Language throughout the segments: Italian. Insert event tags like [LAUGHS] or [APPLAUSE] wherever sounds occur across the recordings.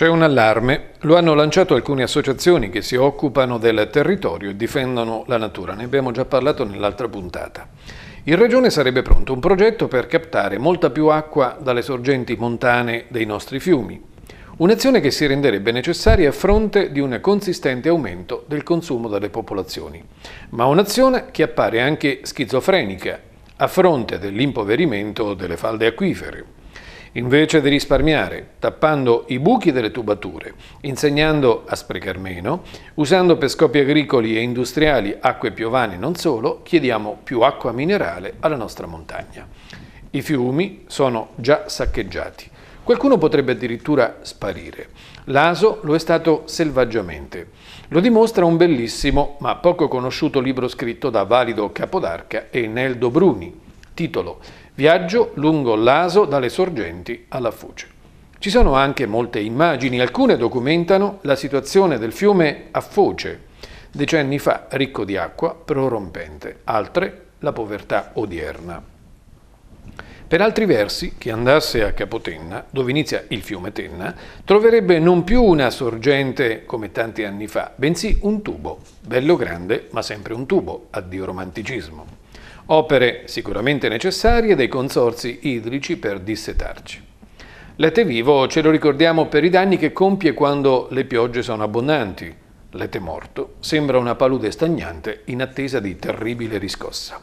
C'è un allarme, lo hanno lanciato alcune associazioni che si occupano del territorio e difendono la natura, ne abbiamo già parlato nell'altra puntata. In regione sarebbe pronto un progetto per captare molta più acqua dalle sorgenti montane dei nostri fiumi, un'azione che si renderebbe necessaria a fronte di un consistente aumento del consumo delle popolazioni, ma un'azione che appare anche schizofrenica a fronte dell'impoverimento delle falde acquifere. Invece di risparmiare, tappando i buchi delle tubature, insegnando a sprecar meno, usando per scopi agricoli e industriali acque piovane e non solo, chiediamo più acqua minerale alla nostra montagna. I fiumi sono già saccheggiati. Qualcuno potrebbe addirittura sparire. L'aso lo è stato selvaggiamente. Lo dimostra un bellissimo ma poco conosciuto libro scritto da Valido Capodarca e Neldo Bruni, titolo Viaggio lungo l'aso dalle sorgenti alla foce. Ci sono anche molte immagini, alcune documentano la situazione del fiume a foce, decenni fa ricco di acqua, prorompente, altre la povertà odierna. Per altri versi, chi andasse a Capotenna, dove inizia il fiume Tenna, troverebbe non più una sorgente come tanti anni fa, bensì un tubo, bello grande ma sempre un tubo, addio romanticismo opere sicuramente necessarie dei consorzi idrici per dissetarci. L'ete vivo ce lo ricordiamo per i danni che compie quando le piogge sono abbondanti. L'ete morto sembra una palude stagnante in attesa di terribile riscossa.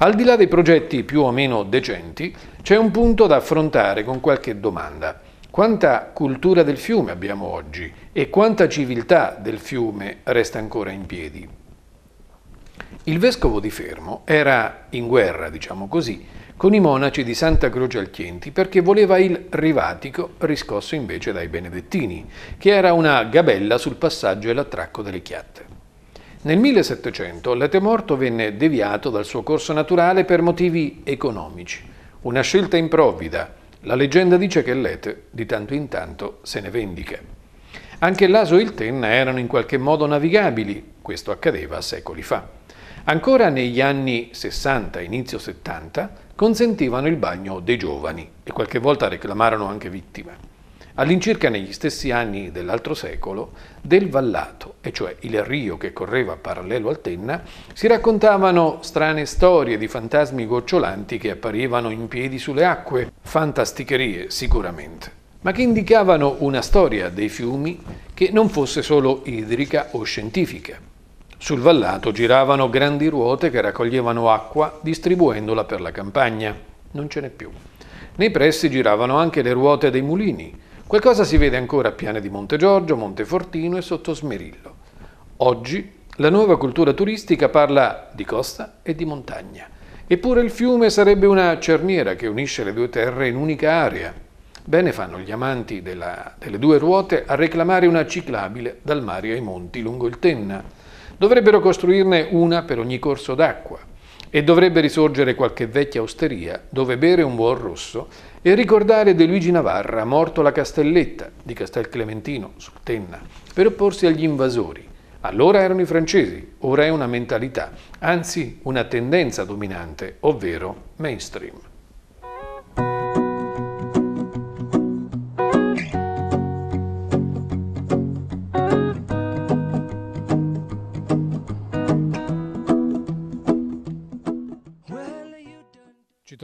Al di là dei progetti più o meno decenti, c'è un punto da affrontare con qualche domanda. Quanta cultura del fiume abbiamo oggi e quanta civiltà del fiume resta ancora in piedi? Il vescovo di Fermo era in guerra, diciamo così, con i monaci di Santa Croce al Chienti perché voleva il rivatico riscosso invece dai benedettini, che era una gabella sul passaggio e l'attracco delle chiatte. Nel 1700 l'Atemorto venne deviato dal suo corso naturale per motivi economici, una scelta improvvida. La leggenda dice che Lete di tanto in tanto se ne vendica. Anche l'Aso e il Tenna erano in qualche modo navigabili, questo accadeva secoli fa ancora negli anni 60, inizio 70, consentivano il bagno dei giovani e qualche volta reclamarono anche vittime. All'incirca negli stessi anni dell'altro secolo, del Vallato, e cioè il rio che correva parallelo al Tenna, si raccontavano strane storie di fantasmi gocciolanti che apparivano in piedi sulle acque, fantasticherie sicuramente, ma che indicavano una storia dei fiumi che non fosse solo idrica o scientifica. Sul vallato giravano grandi ruote che raccoglievano acqua distribuendola per la campagna. Non ce n'è più. Nei pressi giravano anche le ruote dei mulini. Qualcosa si vede ancora a Piane di Monte Giorgio, Montefortino e sotto Smerillo. Oggi la nuova cultura turistica parla di costa e di montagna. Eppure il fiume sarebbe una cerniera che unisce le due terre in unica area. Bene fanno gli amanti della, delle due ruote a reclamare una ciclabile dal mare ai monti lungo il Tenna. Dovrebbero costruirne una per ogni corso d'acqua e dovrebbe risorgere qualche vecchia osteria dove bere un buon rosso e ricordare De Luigi Navarra, morto la Castelletta di Castel Clementino, sul Tenna, per opporsi agli invasori. Allora erano i francesi, ora è una mentalità, anzi una tendenza dominante, ovvero mainstream.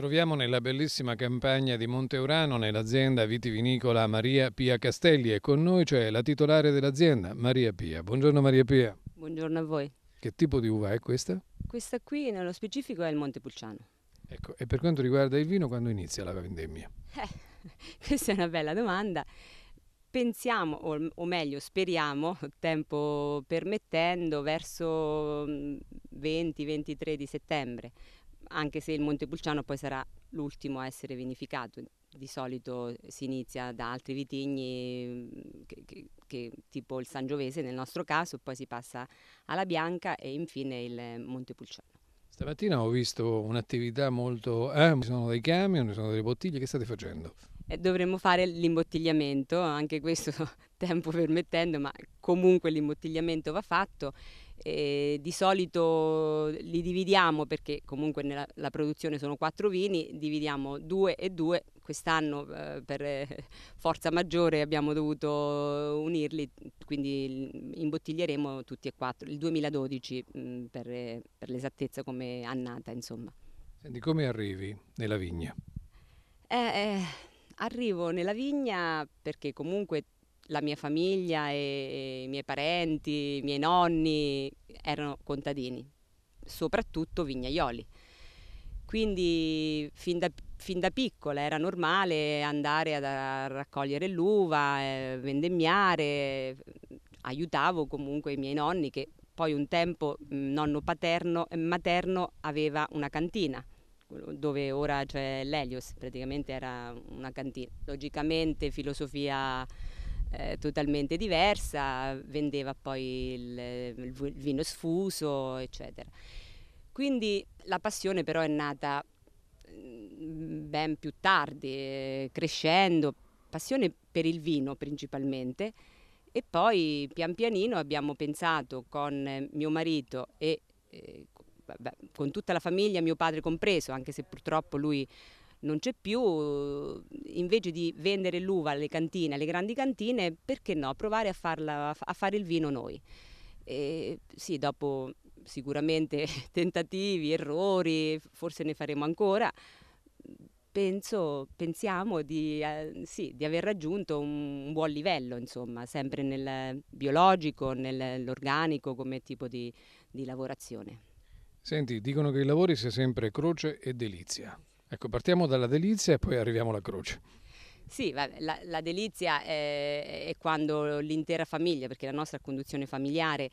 troviamo nella bellissima campagna di Monteurano nell'azienda vitivinicola Maria Pia Castelli e con noi c'è la titolare dell'azienda Maria Pia. Buongiorno Maria Pia. Buongiorno a voi. Che tipo di uva è questa? Questa qui nello specifico è il Montepulciano. Ecco, e per quanto riguarda il vino quando inizia la vendemmia? Eh, [LAUGHS] questa è una bella domanda. Pensiamo, o, o meglio speriamo, [LAUGHS] tempo permettendo, verso 20-23 mm, di settembre anche se il Montepulciano poi sarà l'ultimo a essere vinificato. Di solito si inizia da altri vitigni, mm, che, che, che, tipo il Sangiovese nel nostro caso, poi si passa alla Bianca e infine il eh, Montepulciano. Stamattina ho visto un'attività molto... Eh, ci sono dei camion, ci sono delle bottiglie, che state facendo? dovremmo fare l'imbottigliamento, anche questo [LAUGHS] tempo permettendo, ma comunque l'imbottigliamento va fatto. E di solito li dividiamo perché comunque nella produzione sono quattro vini, dividiamo due e due, quest'anno eh, per eh, forza maggiore abbiamo dovuto unirli, quindi imbottiglieremo tutti e quattro, il 2012 mh, mm, per, per l'esattezza come annata insomma. Senti, come arrivi nella vigna? Eh, eh Arrivo nella vigna perché comunque la mia famiglia e i miei parenti, i miei nonni erano contadini, soprattutto vignaioli. Quindi fin da, fin da piccola era normale andare a, a raccogliere l'uva, eh, vendemmiare, aiutavo comunque i miei nonni che poi un tempo mm, nonno paterno e eh, materno aveva una cantina dove ora c'è cioè, l'Elios, praticamente era una cantina. Logicamente filosofia eh, totalmente diversa, vendeva poi il, il, vino sfuso, eccetera. Quindi la passione però è nata mm, ben più tardi, eh, crescendo, passione per il vino principalmente e poi pian pianino abbiamo pensato con mio marito e eh, con tutta la famiglia, mio padre compreso, anche se purtroppo lui non c'è più, invece di vendere l'uva alle cantine, alle grandi cantine, perché no, provare a, farla, a fare il vino noi. E sì, dopo sicuramente [LAUGHS] tentativi, errori, forse ne faremo ancora, penso, pensiamo di, eh, sì, di aver raggiunto un, un, buon livello, insomma, sempre nel biologico, nell'organico come tipo di, di lavorazione. Senti, dicono che i lavori sia sempre croce e delizia. Ecco, partiamo dalla delizia e poi arriviamo alla croce. Sì, vabbè, la, la, delizia è, eh, è quando l'intera famiglia, perché la nostra conduzione familiare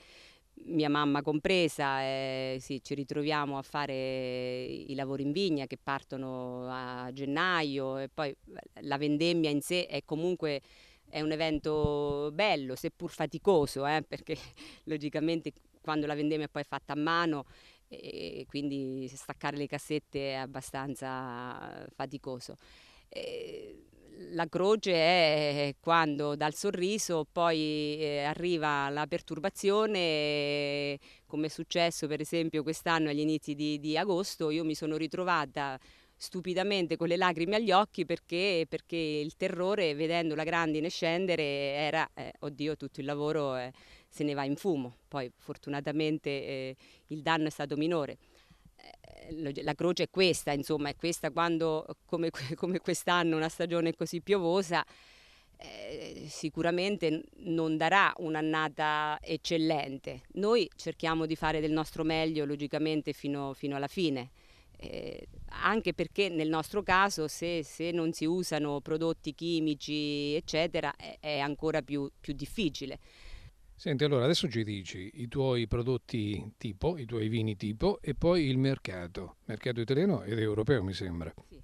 mia mamma compresa, eh, sì, ci ritroviamo a fare i lavori in vigna che partono a gennaio e poi eh, la vendemmia in sé è comunque è un evento bello, seppur faticoso, eh, perché [LAUGHS] logicamente quando la vendemmia poi è fatta a mano e quindi staccare le cassette è abbastanza faticoso. E la croce è quando dal sorriso poi eh, arriva la perturbazione, come è successo per esempio quest'anno agli inizi di, di, agosto, io mi sono ritrovata stupidamente con le lacrime agli occhi perché, perché il terrore vedendo la grandine scendere era, eh, oddio tutto il lavoro... Eh, se ne va in fumo. Poi fortunatamente eh, il danno è stato minore. Eh, la croce è questa, insomma, è questa quando, come, [LAUGHS] come quest'anno, una stagione così piovosa, eh, sicuramente non darà un'annata eccellente. Noi cerchiamo di fare del nostro meglio, logicamente, fino, fino alla fine. Eh, anche perché nel nostro caso se, se, non si usano prodotti chimici eccetera è, è ancora più, più difficile. Senti, allora adesso ci dici i tuoi prodotti tipo, i tuoi vini tipo e poi il mercato, mercato italiano ed europeo mi sembra. Sì.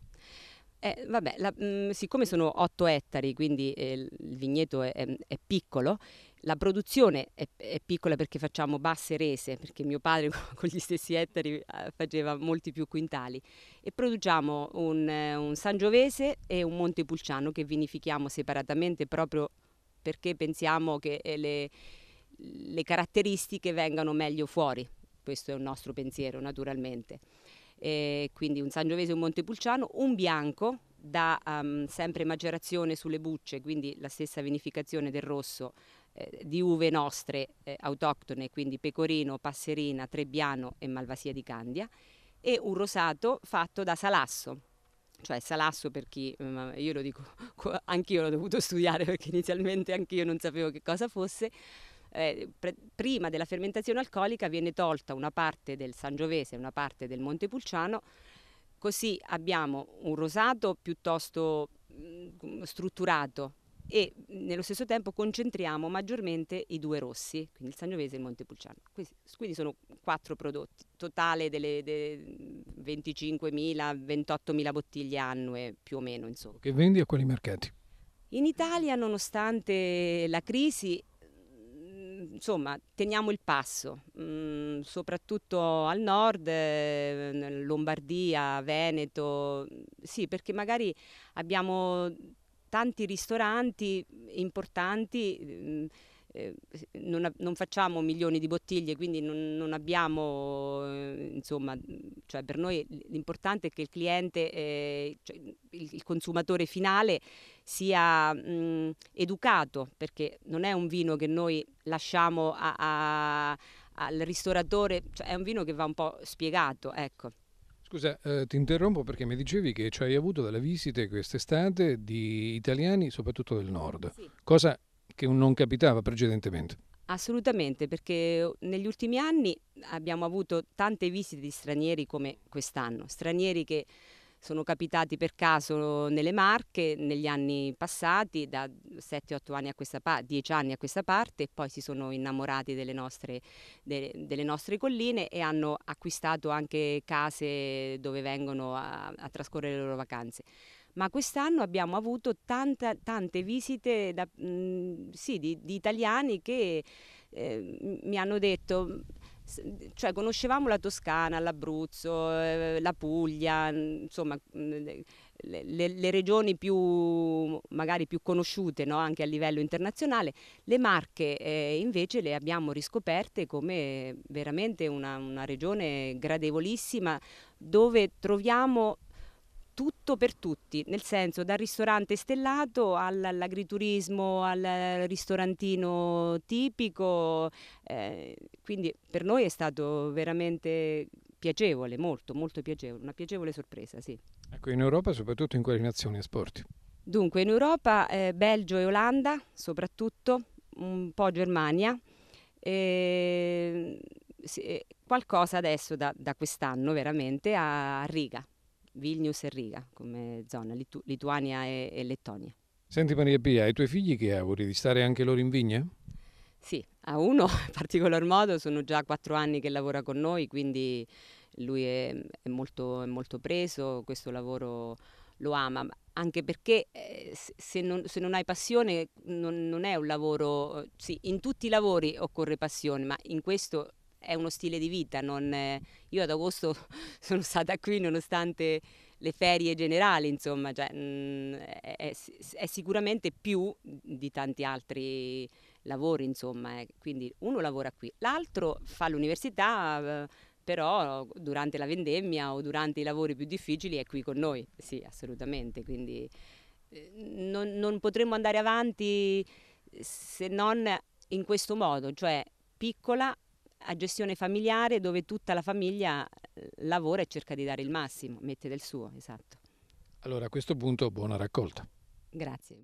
Eh, vabbè, la, mh, mm, siccome sono 8 ettari, quindi eh, il vigneto è, è, mm, è, piccolo, la produzione è, è, piccola perché facciamo basse rese, perché mio padre [LAUGHS] con gli stessi ettari eh, faceva molti più quintali, e produciamo un, eh, un Sangiovese e un Montepulciano che vinifichiamo separatamente proprio perché pensiamo che eh, le le caratteristiche vengano meglio fuori. Questo è un nostro pensiero, naturalmente. E quindi un Sangiovese e un Montepulciano, un bianco da um, sempre maggiorazione sulle bucce, quindi la stessa vinificazione del rosso eh, di uve nostre eh, autoctone, quindi pecorino, passerina, trebbiano e malvasia di Candia, e un rosato fatto da salasso, cioè salasso per chi, mm, io lo dico, [LAUGHS] anch'io l'ho dovuto studiare perché inizialmente anch'io non sapevo che cosa fosse, eh, pre- prima della fermentazione alcolica viene tolta una parte del Sangiovese e una parte del Montepulciano, così abbiamo un rosato piuttosto mh, mm, strutturato e nello stesso tempo concentriamo maggiormente i due rossi, quindi il Sangiovese e il Montepulciano. Quindi sono quattro prodotti, totale delle, delle 25.000-28.000 bottiglie annue più o meno. Insomma. Che vendi a quali mercati? In Italia, nonostante la crisi, insomma, teniamo il passo, mh, mm, soprattutto al nord, eh, Lombardia, Veneto, mm, sì, perché magari abbiamo tanti ristoranti importanti. Mh, mm, Ehm, non, non, facciamo milioni di bottiglie, quindi non, non abbiamo, ehm, insomma, mhmm, cioè per noi l'importante è che il cliente, eh, cioè il, il, consumatore finale sia mh, mhmm, educato, perché non è un vino che noi lasciamo a, a, al ristoratore, cioè è un vino che va un po' spiegato, ecco. Scusa, eh, ti interrompo perché mi dicevi che ci hai avuto delle visite quest'estate di italiani, soprattutto del nord, sì. cosa che non capitava precedentemente. Assolutamente, perché negli ultimi anni abbiamo avuto tante visite di stranieri come quest'anno, stranieri che sono capitati per caso nelle Marche negli anni passati, da 7-8 anni a questa parte, 10 anni a questa parte, e poi si sono innamorati delle nostre, de, delle nostre colline e hanno acquistato anche case dove vengono a, a trascorrere le loro vacanze ma quest'anno abbiamo avuto tanta, tante visite da, mh, mhmm, sì, di, di, italiani che eh, mi hanno detto cioè conoscevamo la Toscana, l'Abruzzo, eh, la Puglia, insomma mhmm, le, le, regioni più magari più conosciute no? anche a livello internazionale, le Marche eh, invece le abbiamo riscoperte come veramente una, una regione gradevolissima dove troviamo tutto per tutti, nel senso dal ristorante stellato all'agriturismo, al ristorantino tipico, eh, quindi per noi è stato veramente piacevole, molto, molto piacevole, una piacevole sorpresa, sì. Ecco, in Europa, soprattutto in quali nazioni esporti? Dunque, in Europa eh, Belgio e Olanda, soprattutto, un po' Germania, ehm, eh, sì, qualcosa adesso da, da quest'anno veramente a Riga. Vilnius e Riga come zona, Litu- Lituania e-, e Lettonia. Senti Maria Pia, i tuoi figli che auguri di stare anche loro in vigna? Sì, a uno [LAUGHS] in particolar modo sono già quattro anni che lavora con noi, quindi lui è, è, molto, è molto, preso, questo lavoro lo ama, anche perché eh, se, non, se, non, hai passione non, non, è un lavoro, sì, in tutti i lavori occorre passione, ma in questo è uno stile di vita. Non... io ad agosto [LAUGHS] sono stata qui nonostante le ferie generali, insomma, cioè, mh, mm, è, è, sicuramente più di tanti altri lavori, insomma. Eh. Quindi uno lavora qui, l'altro fa l'università. Eh, però durante la vendemmia o durante i lavori più difficili è qui con noi, sì, assolutamente, quindi eh, non, non potremmo andare avanti se non in questo modo, cioè piccola a gestione familiare dove tutta la famiglia eh, lavora e cerca di dare il massimo, mette del suo, esatto. Allora a questo punto buona raccolta. Grazie.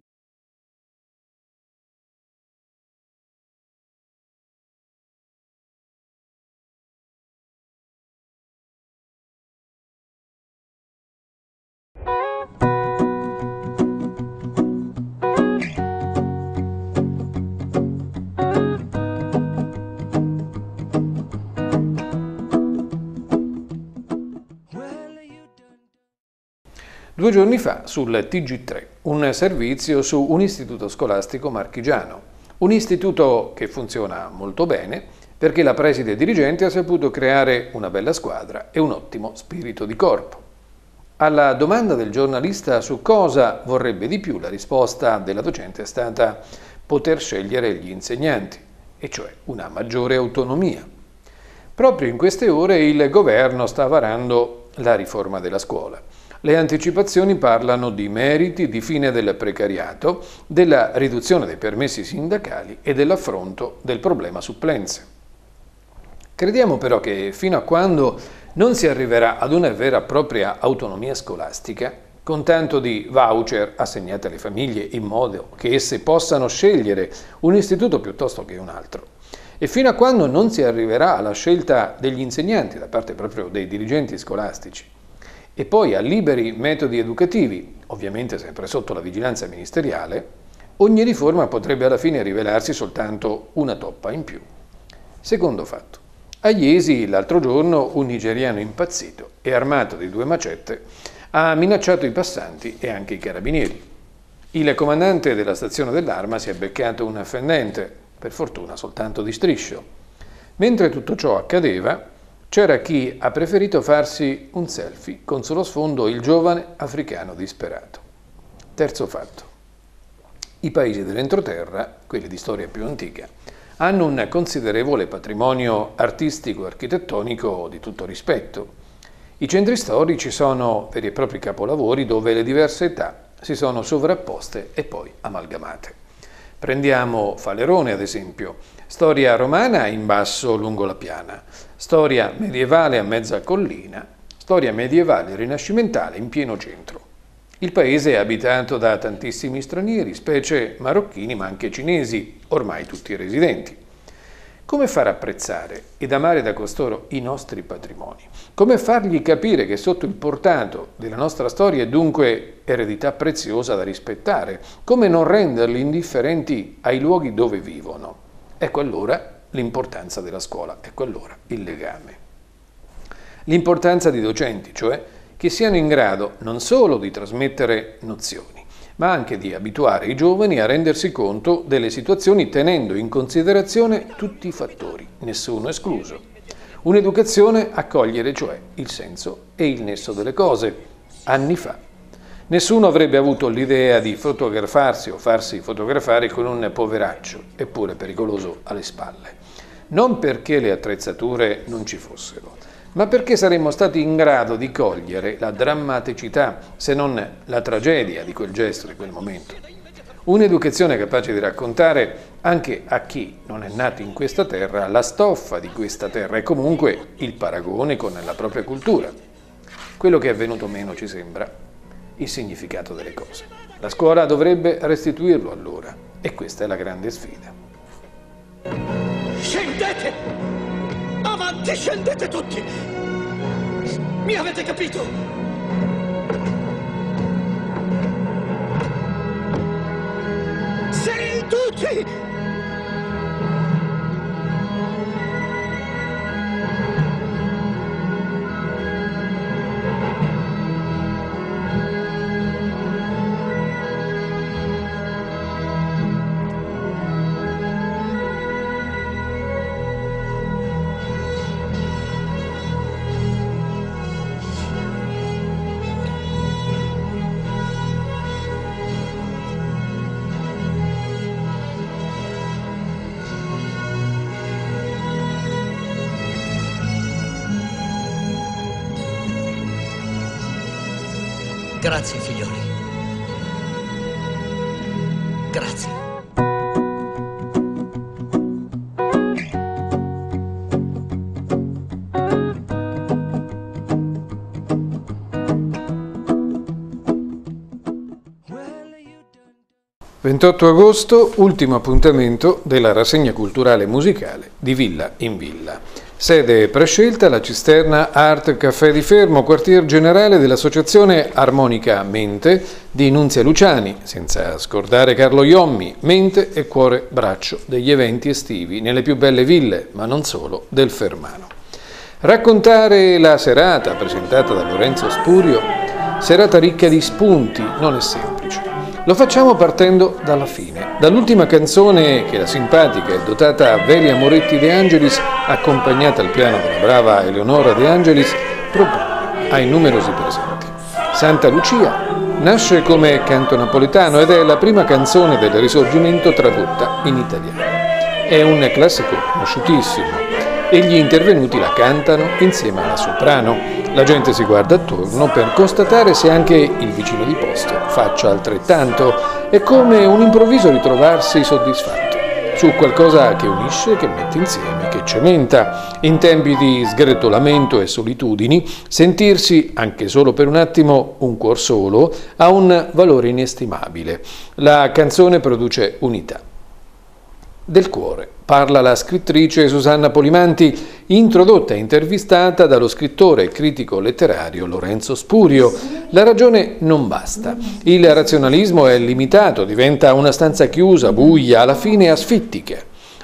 due giorni fa sul TG3, un servizio su un istituto scolastico marchigiano. Un istituto che funziona molto bene perché la preside dirigente ha saputo creare una bella squadra e un ottimo spirito di corpo. Alla domanda del giornalista su cosa vorrebbe di più, la risposta della docente è stata poter scegliere gli insegnanti, e cioè una maggiore autonomia. Proprio in queste ore il governo sta varando la riforma della scuola. Le anticipazioni parlano di meriti, di fine del precariato, della riduzione dei permessi sindacali e dell'affronto del problema supplenze. Crediamo però che fino a quando non si arriverà ad una vera e propria autonomia scolastica, con tanto di voucher assegnate alle famiglie in modo che esse possano scegliere un istituto piuttosto che un altro. E fino a quando non si arriverà alla scelta degli insegnanti da parte proprio dei dirigenti scolastici, e poi a liberi metodi educativi, ovviamente sempre sotto la vigilanza ministeriale, ogni riforma potrebbe alla fine rivelarsi soltanto una toppa in più. Secondo fatto. A Iesi l'altro giorno un nigeriano impazzito e armato di due macette ha minacciato i passanti e anche i carabinieri. Il comandante della stazione dell'arma si è beccato un fendente, per fortuna soltanto di striscio. Mentre tutto ciò accadeva, c'era chi ha preferito farsi un selfie con sullo sfondo il giovane africano disperato. Terzo fatto. I paesi dell'entroterra, quelli di storia più antica, hanno un considerevole patrimonio artistico-architettonico di tutto rispetto. I centri storici sono veri e propri capolavori dove le diverse età si sono sovrapposte e poi amalgamate. Prendiamo Falerone ad esempio, storia romana in basso lungo la piana, storia medievale a mezza collina, storia medievale rinascimentale in pieno centro. Il paese è abitato da tantissimi stranieri, specie marocchini ma anche cinesi, ormai tutti residenti. Come far apprezzare ed amare da costoro i nostri patrimoni? Come fargli capire che sotto il portato della nostra storia è dunque eredità preziosa da rispettare? Come non renderli indifferenti ai luoghi dove vivono? Ecco allora l'importanza della scuola, ecco allora il legame. L'importanza di docenti, cioè, che siano in grado non solo di trasmettere nozioni, ma anche di abituare i giovani a rendersi conto delle situazioni tenendo in considerazione tutti i fattori, nessuno escluso. Un'educazione a cogliere cioè il senso e il nesso delle cose, anni fa. Nessuno avrebbe avuto l'idea di fotografarsi o farsi fotografare con un poveraccio, eppure pericoloso alle spalle. Non perché le attrezzature non ci fossero, ma perché saremmo stati in grado di cogliere la drammaticità, se non la tragedia di quel gesto, di quel momento. Un'educazione capace di raccontare anche a chi non è nato in questa terra la stoffa di questa terra e comunque il paragone con la propria cultura. Quello che è venuto meno ci sembra il significato delle cose. La scuola dovrebbe restituirlo allora e questa è la grande sfida. Tutti scendete tutti! Mi avete capito? Sì, tutti! Grazie, figlioli. Grazie. Ventotto agosto, ultimo appuntamento della rassegna culturale musicale di Villa in Villa. Sede prescelta la cisterna Art Caffè di Fermo, quartier generale dell'associazione Armonica Mente di Nunzia Luciani, senza scordare Carlo Iommi, mente e cuore braccio degli eventi estivi nelle più belle ville, ma non solo, del Fermano. Raccontare la serata presentata da Lorenzo Spurio, serata ricca di spunti, non è semplice. Lo facciamo partendo dalla fine, dall'ultima canzone che la simpatica e dotata Velia Moretti De Angelis, accompagnata al piano dalla brava Eleonora De Angelis, propone ai numerosi presenti. Santa Lucia nasce come canto napoletano ed è la prima canzone del Risorgimento tradotta in italiano. È un classico conosciutissimo e gli intervenuti la cantano insieme alla soprano la gente si guarda attorno per constatare se anche il vicino di posto faccia altrettanto. È come un improvviso ritrovarsi soddisfatto su qualcosa che unisce, che mette insieme, che cementa. In tempi di sgretolamento e solitudini, sentirsi, anche solo per un attimo, un cuor solo, ha un valore inestimabile. La canzone produce unità. Del cuore parla la scrittrice Susanna Polimanti introdotta e intervistata dallo scrittore e critico letterario Lorenzo Spurio. La ragione non basta. Il razionalismo è limitato, diventa una stanza chiusa, buia, alla fine asfittica.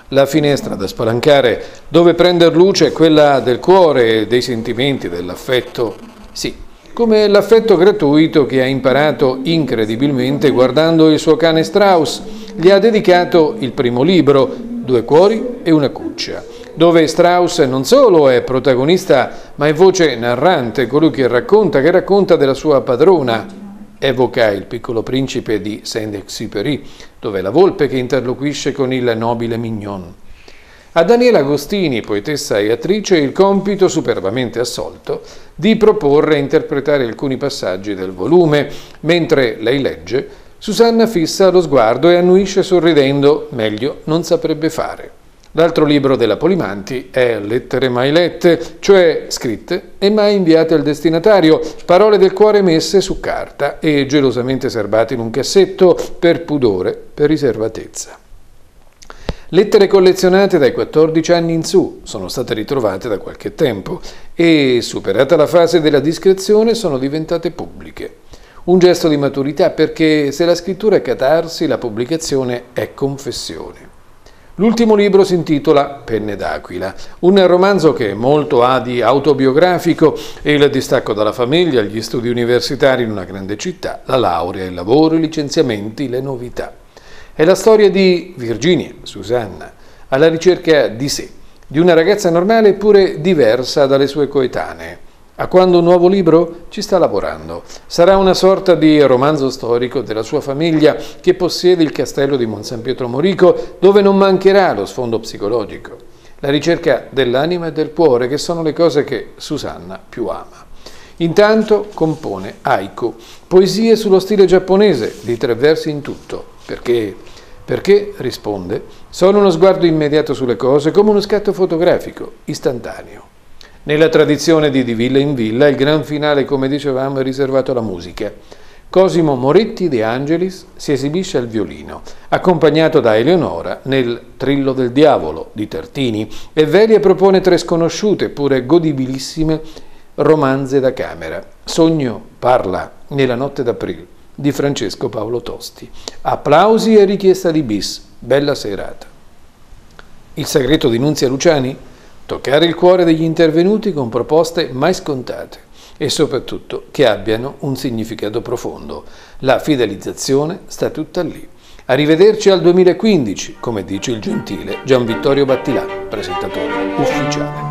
La finestra da spalancare dove prender luce è quella del cuore, dei sentimenti, dell'affetto. Sì, come l'affetto gratuito che ha imparato incredibilmente guardando il suo cane Strauss. Gli ha dedicato il primo libro, Due cuori e una cuccia dove Strauss non solo è protagonista, ma è voce narrante, colui che racconta, che racconta della sua padrona. Evoca il piccolo principe di Saint-Exupéry, dove è la volpe che interloquisce con il nobile Mignon. A Daniela Agostini, poetessa e attrice, il compito, superbamente assolto, di proporre e interpretare alcuni passaggi del volume. Mentre lei legge, Susanna fissa lo sguardo e annuisce sorridendo, meglio non saprebbe fare. L'altro libro della Polimanti è Lettere mai lette, cioè scritte e mai inviate al destinatario, parole del cuore messe su carta e gelosamente serbate in un cassetto per pudore, per riservatezza. Lettere collezionate dai 14 anni in su sono state ritrovate da qualche tempo e, superata la fase della discrezione, sono diventate pubbliche. Un gesto di maturità perché se la scrittura è catarsi, la pubblicazione è confessione. L'ultimo libro si intitola Penne d'Aquila, un romanzo che molto ha di autobiografico e il distacco dalla famiglia, gli studi universitari in una grande città, la laurea, il lavoro, i licenziamenti, le novità. È la storia di Virginia, Susanna, alla ricerca di sé, di una ragazza normale eppure diversa dalle sue coetanee. A quando un nuovo libro? Ci sta lavorando. Sarà una sorta di romanzo storico della sua famiglia che possiede il castello di Monsan Pietro Morico, dove non mancherà lo sfondo psicologico, la ricerca dell'anima e del cuore, che sono le cose che Susanna più ama. Intanto compone haiku, poesie sullo stile giapponese, di tre versi in tutto, perché perché, risponde, sono uno sguardo immediato sulle cose come uno scatto fotografico, istantaneo. Nella tradizione di Di Villa in Villa, il gran finale, come dicevamo, è riservato alla musica. Cosimo Moretti De Angelis si esibisce al violino, accompagnato da Eleonora nel Trillo del Diavolo di Tartini e Velia propone tre sconosciute, pure godibilissime, romanze da camera. Sogno parla nella notte d'aprile di Francesco Paolo Tosti. Applausi e richiesta di bis. Bella serata. Il segreto di Nunzia Luciani? toccare il cuore degli intervenuti con proposte mai scontate e soprattutto che abbiano un significato profondo. La fidelizzazione sta tutta lì. Arrivederci al 2015, come dice il gentile Gian Vittorio Battilà, presentatore ufficiale.